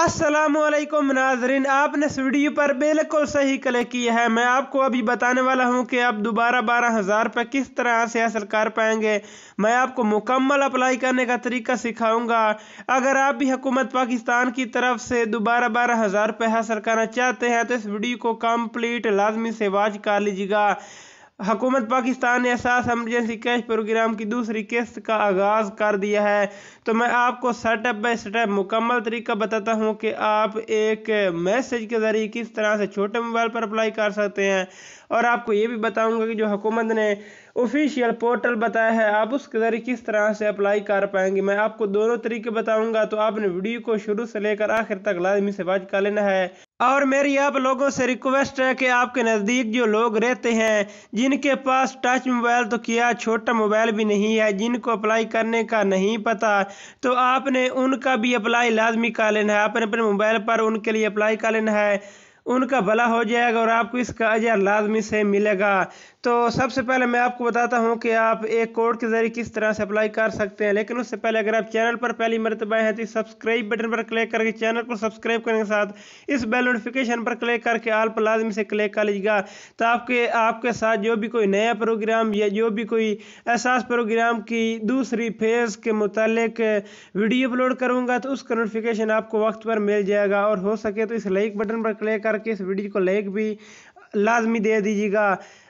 असलकम नाजरीन आपने इस वीडियो पर बिल्कुल सही क्लिक किया है मैं आपको अभी बताने वाला हूं कि आप दोबारा बारह हज़ार रुपये किस तरह से हासिल कर पाएंगे मैं आपको मुकम्मल अप्लाई करने का तरीका सिखाऊंगा अगर आप भी हुकूमत पाकिस्तान की तरफ से दोबारा बारह हज़ार रुपये हासिल करना चाहते हैं तो इस वीडियो को कम्प्लीट लाजमी से वाच कर लीजिएगा हुकूमत पाकिस्तान ने एहसास एमरजेंसी कैश प्रोग्राम की दूसरी किस्त का आगाज़ कर दिया है तो मैं आपको स्टेप बाई स्टेप मुकम्मल तरीका बताता हूँ कि आप एक मैसेज के ज़रिए किस तरह से छोटे मोबाइल पर अप्लाई कर सकते हैं और आपको ये भी बताऊंगा कि जो हुकूमत ने ऑफिशियल पोर्टल बताया है आप उसके ज़रिए किस तरह से अप्लाई कर पाएंगे मैं आपको दोनों तरीके बताऊंगा तो आपने वीडियो को शुरू से लेकर आखिर तक लाजमी से बात कर लेना है और मेरी आप लोगों से रिक्वेस्ट है कि आपके नज़दीक जो लोग रहते हैं जिनके पास टच मोबाइल तो किया छोटा मोबाइल भी नहीं है जिनको अप्लाई करने का नहीं पता तो आपने उनका भी अप्लाई लाजमी कर लेना है आपने अपने मोबाइल पर उनके लिए अप्लाई कर लेना है उनका भला हो जाएगा और आपको इसका अजर लाजमी से मिलेगा तो सबसे पहले मैं आपको बताता हूं कि आप एक कोड के ज़रिए किस तरह से अप्लाई कर सकते हैं लेकिन उससे पहले अगर आप चैनल पर पहली मरतबा हैं तो सब्सक्राइब बटन पर क्लिक करके चैनल को सब्सक्राइब करने के साथ इस बेल नोटिफिकेशन पर क्लिक करके आल पर लाजमी से क्लिक कर लीजिएगा तो आपके आपके साथ जो भी कोई नया प्रोग्राम या जो भी कोई एहसास प्रोग्राम की दूसरी फेज़ के मुतालिक वीडियो अपलोड करूँगा तो उसका नोटिफिकेशन आपको वक्त पर मिल जाएगा और हो सके तो इस लाइक बटन पर क्लिक करके इस वीडियो को लाइक भी लाजमी दे दीजिएगा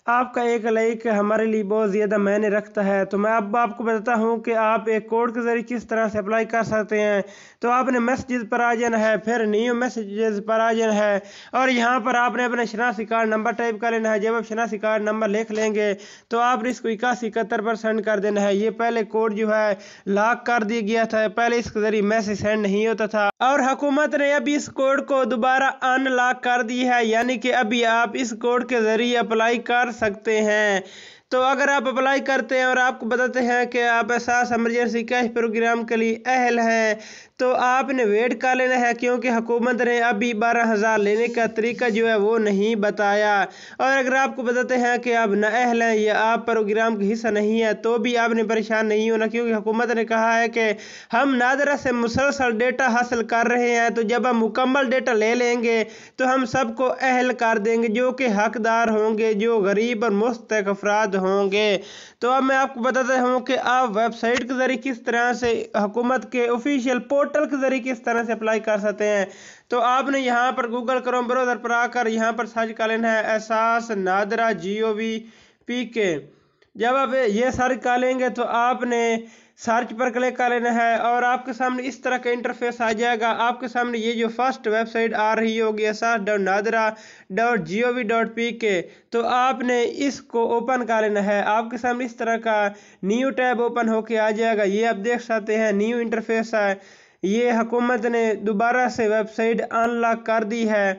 आपका एक लाइक हमारे लिए बहुत ज़्यादा मायने रखता है तो मैं अब आपको बताता हूँ कि आप एक कोड के ज़रिए किस तरह से अप्लाई कर सकते हैं तो आपने मैसेजेस पर आ जाना है फिर न्यू मैसेज पर आ जाना है और यहाँ पर आपने अपना शनासी कार्ड नंबर टाइप कर लेना है जब आप शनासी कार्ड नंबर लिख लेंगे तो आपने इसको इक्यासी इकहत्तर पर सेंड कर देना है ये पहले कोड जो है लॉक कर दिया गया था पहले इसके ज़रिए मैसेज सेंड नहीं होता था और हुकूमत ने अभी इस कोड को दोबारा अनलॉक कर दी है यानी कि अभी आप इस कोड के ज़रिए अप्लाई कर सकते हैं तो अगर आप अप्लाई करते हैं और आपको बताते हैं कि आप एहसास एमरजेंसी कैश प्रोग्राम के लिए अहल हैं तो आपने वेट कर लेना है क्योंकि हुकूमत ने अभी बारह हज़ार लेने का तरीका जो है वो नहीं बताया और अगर आपको बताते हैं कि आप नहल हैं या आप प्रोग्राम का हिस्सा नहीं है तो भी आपने परेशान नहीं होना क्योंकि हुकूमत ने कहा है कि हम नादरा से मुसलसल डेटा हासिल कर रहे हैं तो जब हम मुकम्मल डेटा ले लेंगे तो हम सबको अहल कर देंगे जो कि हकदार होंगे जो गरीब और मुस्तक अफराद होंगे तो अब मैं आपको बताता हूँ कि आप वेबसाइट के ज़रिए किस तरह से हुकूमत के ऑफिशियल पोर्ट पोर्टल के जरिए किस तरह से अप्लाई कर सकते हैं तो आपने यहाँ पर गूगल क्रोम ब्राउज़र पर आकर यहाँ पर सर्च कर लेना है Ehsaas NADRA G O V P K जब आप ये सर्च कर लेंगे तो आपने सर्च पर क्लिक कर लेना है और आपके सामने इस तरह का इंटरफेस आ जाएगा आपके सामने ये जो फर्स्ट वेबसाइट आ रही होगी Ehsaas dot NADRA dot G O V dot P K तो आपने इसको ओपन कर लेना है आपके सामने इस तरह का न्यू टैब ओपन होके आ जाएगा ये आप देख सकते हैं न्यू इंटरफेस है ये हुकूमत ने दोबारा से वेबसाइट अनलॉक कर दी है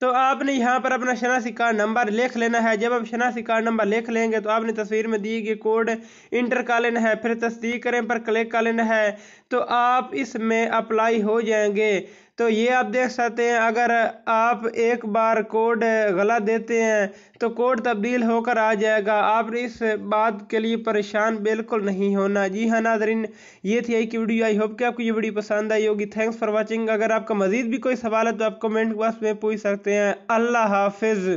तो आपने यहाँ पर अपना शनासी कार्ड नंबर लिख लेना है जब आप शनासी कार्ड नंबर लिख लेंगे तो आपने तस्वीर में दिए गए कोड इंटर कर लेना है फिर तस्दीक करें पर क्लिक कर लेना है तो आप इसमें अप्लाई हो जाएंगे तो ये आप देख सकते हैं अगर आप एक बार कोड गलत देते हैं तो कोड तब्दील होकर आ जाएगा आप इस बात के लिए परेशान बिल्कुल नहीं होना जी हाँ नाजरीन ये थी आई की वीडियो आई होप कि आपको ये वीडियो पसंद आई होगी थैंक्स फॉर वॉचिंग अगर आपका मजीद भी कोई सवाल है तो आप कमेंट बॉक्स में पूछ सकते हैं अल्लाह हाफिज़